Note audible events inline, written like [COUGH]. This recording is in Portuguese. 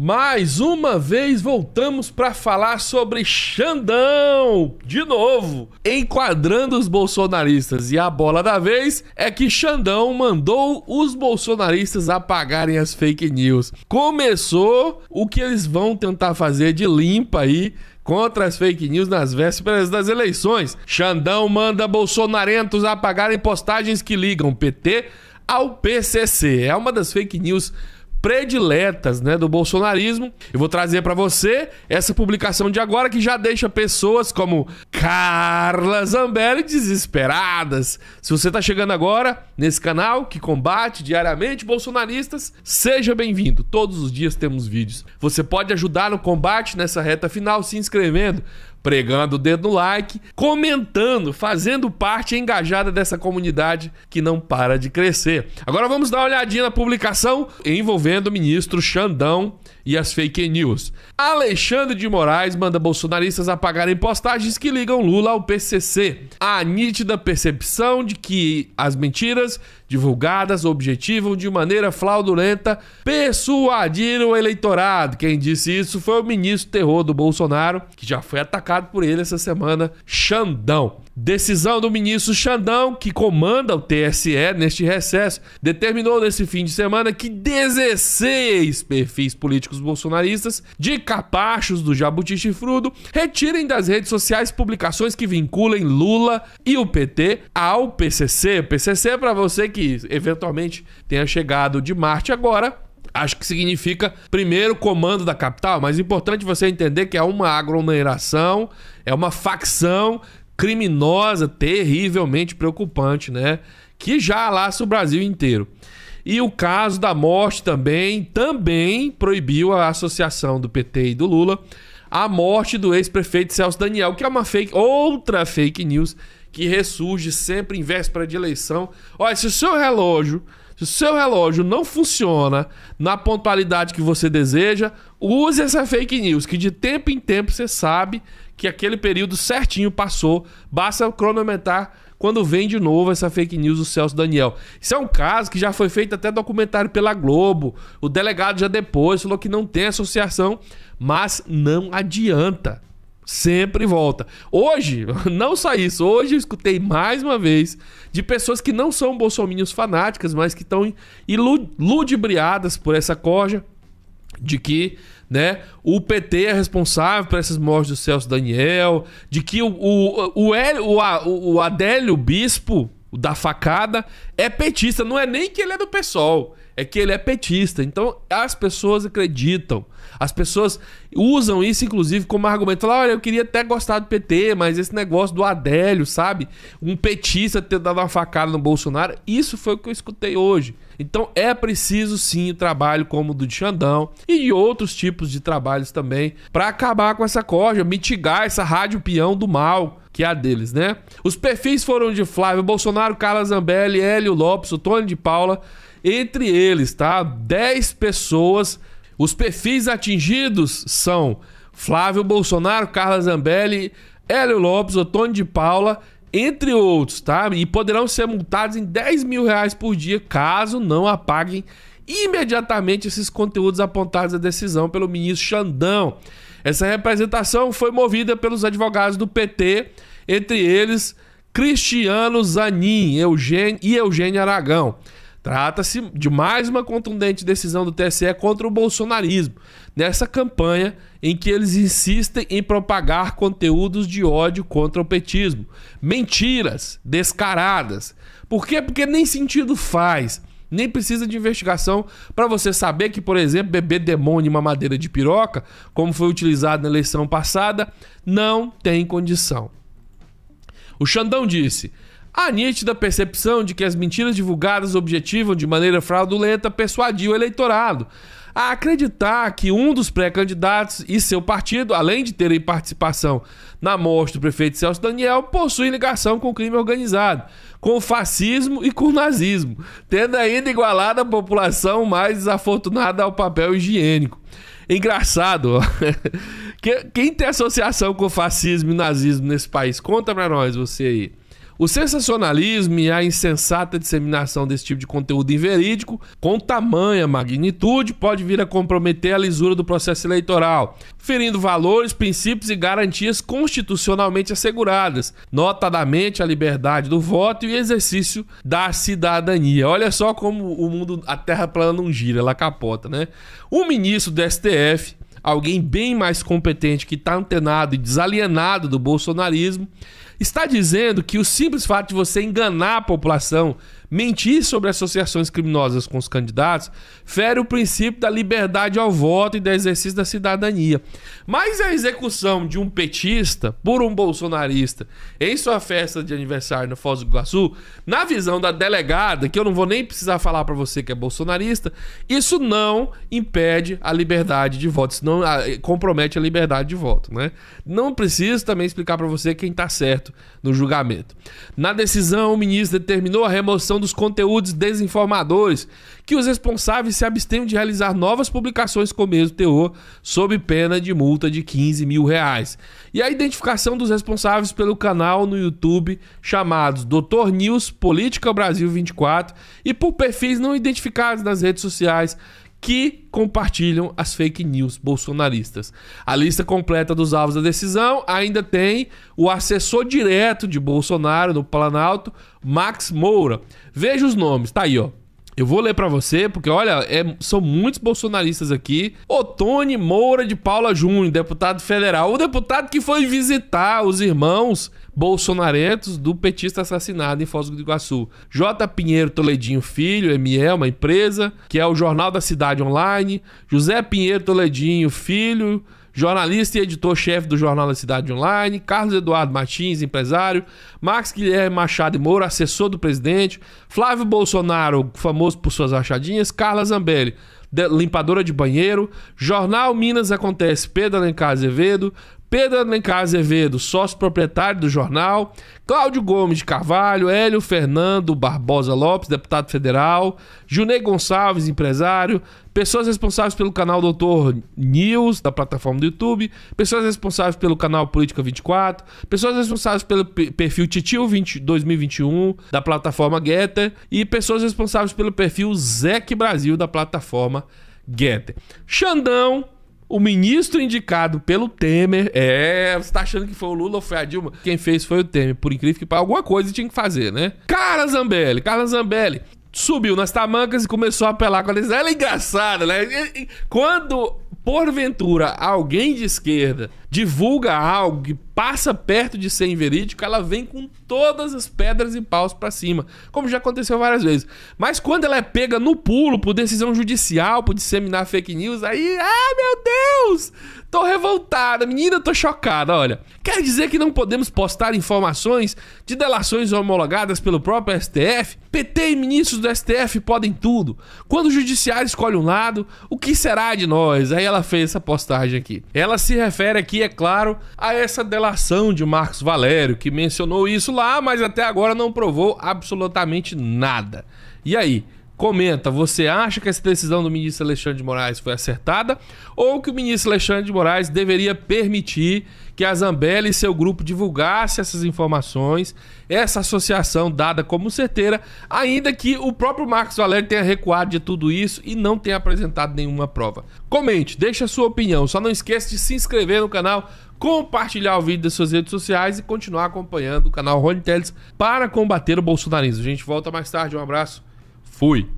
Mais uma vez voltamos para falar sobre Xandão, de novo, enquadrando os bolsonaristas. E a bola da vez é que Xandão mandou os bolsonaristas apagarem as fake news. Começou o que eles vão tentar fazer de limpa aí contra as fake news nas vésperas das eleições. Xandão manda bolsonarentos apagarem postagens que ligam PT ao PCC. É uma das fake news prediletas né, do bolsonarismo. Eu vou trazer para você essa publicação de agora que já deixa pessoas como Carla Zambelli desesperadas. Se você está chegando agora nesse canal que combate diariamente bolsonaristas, seja bem-vindo. Todos os dias temos vídeos. Você pode ajudar no combate nessa reta final se inscrevendo, pregando o dedo no like, comentando, fazendo parte engajada dessa comunidade que não para de crescer. Agora vamos dar uma olhadinha na publicação envolvendo o ministro Xandão e as fake news. Alexandre de Moraes manda bolsonaristas apagarem postagens que ligam Lula ao PCC. a nítida percepção de que as mentiras divulgadas objetivam de maneira fraudulenta persuadir o eleitorado. Quem disse isso foi o ministro terror do Bolsonaro, que já foi atacado por ele essa semana, Xandão. Decisão do ministro Xandão, que comanda o TSE neste recesso, determinou nesse fim de semana que 16 perfis políticos bolsonaristas de capachos do Jabuti Chifrudo retirem das redes sociais publicações que vinculem Lula e o PT ao PCC. PCC é para você que eventualmente tenha chegado de Marte agora, Acho que significa primeiro comando da capital, mas é importante você entender que é uma aglomeração, é uma facção criminosa terrivelmente preocupante, né? Que já alaça o Brasil inteiro. E o caso da morte também, também proibiu a associação do PT e do Lula a morte do ex-prefeito Celso Daniel, que é uma fake, outra fake news que ressurge sempre em véspera de eleição. Olha, se o seu relógio se o seu relógio não funciona na pontualidade que você deseja, use essa fake news, que de tempo em tempo você sabe que aquele período certinho passou, basta cronometrar quando vem de novo essa fake news do Celso Daniel. Isso é um caso que já foi feito até documentário pela Globo. O delegado já depois falou que não tem associação, mas não adianta. Sempre volta. Hoje, [LAUGHS] não só isso, hoje eu escutei mais uma vez de pessoas que não são bolsominions fanáticas, mas que estão ludibriadas por essa corja de que né, o PT é responsável por essas mortes do Celso Daniel, de que o, o, o, o, o Adélio Bispo da facada é petista, não é nem que ele é do PSOL é que ele é petista. Então as pessoas acreditam. As pessoas usam isso, inclusive, como argumento. Falam, olha, eu queria até gostar do PT, mas esse negócio do Adélio, sabe? Um petista ter dado uma facada no Bolsonaro, isso foi o que eu escutei hoje. Então é preciso sim o trabalho como o do Xandão e de outros tipos de trabalhos também para acabar com essa corja, mitigar essa rádio peão do mal que é a deles, né? Os perfis foram de Flávio Bolsonaro, Carla Zambelli, Hélio Lopes, o Tony de Paula, entre eles, tá? 10 pessoas. Os perfis atingidos são Flávio Bolsonaro, Carla Zambelli, Hélio Lopes, Otônio de Paula, entre outros, tá? E poderão ser multados em 10 mil reais por dia caso não apaguem imediatamente esses conteúdos apontados à decisão pelo ministro Xandão. Essa representação foi movida pelos advogados do PT, entre eles Cristiano Zanin Eugênio, e Eugênio Aragão. Trata-se de mais uma contundente decisão do TSE contra o bolsonarismo, nessa campanha em que eles insistem em propagar conteúdos de ódio contra o petismo. Mentiras descaradas. Por quê? Porque nem sentido faz. Nem precisa de investigação para você saber que, por exemplo, beber demônio em uma madeira de piroca, como foi utilizado na eleição passada, não tem condição. O Xandão disse: a nítida percepção de que as mentiras divulgadas objetivam de maneira fraudulenta persuadiu o eleitorado a acreditar que um dos pré-candidatos e seu partido, além de terem participação na morte do prefeito Celso Daniel, possuem ligação com o crime organizado, com o fascismo e com o nazismo, tendo ainda igualado a população mais desafortunada ao papel higiênico. Engraçado, ó. [LAUGHS] Quem tem associação com fascismo e nazismo nesse país? Conta pra nós, você aí. O sensacionalismo e a insensata disseminação desse tipo de conteúdo inverídico, com tamanha magnitude, pode vir a comprometer a lisura do processo eleitoral, ferindo valores, princípios e garantias constitucionalmente asseguradas, notadamente a liberdade do voto e exercício da cidadania. Olha só como o mundo, a terra plana não gira, ela capota, né? O ministro do STF alguém bem mais competente que está antenado e desalienado do bolsonarismo, está dizendo que o simples fato de você enganar a população, mentir sobre associações criminosas com os candidatos, fere o princípio da liberdade ao voto e do exercício da cidadania. Mas a execução de um petista por um bolsonarista em sua festa de aniversário no Foz do Iguaçu, na visão da delegada, que eu não vou nem precisar falar para você que é bolsonarista, isso não impede a liberdade de voto, isso não ah, compromete a liberdade de voto, né? Não preciso também explicar para você quem está certo no julgamento. Na decisão, o ministro determinou a remoção dos conteúdos desinformadores, que os responsáveis se abstenham de realizar novas publicações com o mesmo teor, sob pena de multa de 15 mil reais. E a identificação dos responsáveis pelo canal no YouTube chamados Doutor News Política Brasil 24 e por perfis não identificados nas redes sociais que compartilham as fake news bolsonaristas. A lista completa dos alvos da decisão ainda tem o assessor direto de Bolsonaro no Planalto, Max Moura. Veja os nomes, tá aí, ó. Eu vou ler para você, porque olha, é, são muitos bolsonaristas aqui. Otone Moura de Paula Júnior, deputado federal, o deputado que foi visitar os irmãos bolsonarentos do petista assassinado em Foz do Iguaçu. J. Pinheiro Toledinho Filho, ME, uma empresa, que é o Jornal da Cidade Online. José Pinheiro Toledinho Filho, jornalista e editor-chefe do Jornal da Cidade Online, Carlos Eduardo Martins, empresário, Max Guilherme Machado e Moura, assessor do presidente, Flávio Bolsonaro, famoso por suas achadinhas; Carla Zambelli, de, limpadora de banheiro, Jornal Minas Acontece, Pedro Alencar Azevedo, Pedro Alencar Azevedo, sócio proprietário do jornal, Cláudio Gomes de Carvalho, Hélio Fernando Barbosa Lopes, deputado federal, Junei Gonçalves, empresário, pessoas responsáveis pelo canal Doutor News, da plataforma do YouTube, pessoas responsáveis pelo canal Política 24, pessoas responsáveis pelo perfil Titio 20, 2021, da plataforma Getter, e pessoas responsáveis pelo perfil Zec Brasil, da plataforma Getter. Xandão o ministro indicado pelo Temer. É, você tá achando que foi o Lula ou foi a Dilma? Quem fez foi o Temer. Por incrível que pareça, alguma coisa tinha que fazer, né? Carla Zambelli, Carla Zambelli. Subiu nas tamancas e começou a apelar com a Ela é engraçada, né? Quando porventura alguém de esquerda divulga algo que passa perto de ser inverídico, ela vem com todas as pedras e paus para cima, como já aconteceu várias vezes. Mas quando ela é pega no pulo por decisão judicial, por disseminar fake news, aí, ah, meu Deus! Tô revoltada, menina, tô chocada, olha. Quer dizer que não podemos postar informações de delações homologadas pelo próprio STF? PT e ministros do STF podem tudo. Quando o judiciário escolhe um lado, o que será de nós? Aí ela fez essa postagem aqui. Ela se refere aqui é claro, a essa delação de Marcos Valério, que mencionou isso lá, mas até agora não provou absolutamente nada. E aí? comenta: você acha que essa decisão do ministro Alexandre de Moraes foi acertada ou que o ministro Alexandre de Moraes deveria permitir que a Zambelli e seu grupo divulgasse essas informações, essa associação dada como certeira, ainda que o próprio Marcos Valério tenha recuado de tudo isso e não tenha apresentado nenhuma prova. Comente, deixe a sua opinião, só não esqueça de se inscrever no canal, compartilhar o vídeo das suas redes sociais e continuar acompanhando o canal Rony Teles para combater o bolsonarismo. A gente volta mais tarde, um abraço. Fui!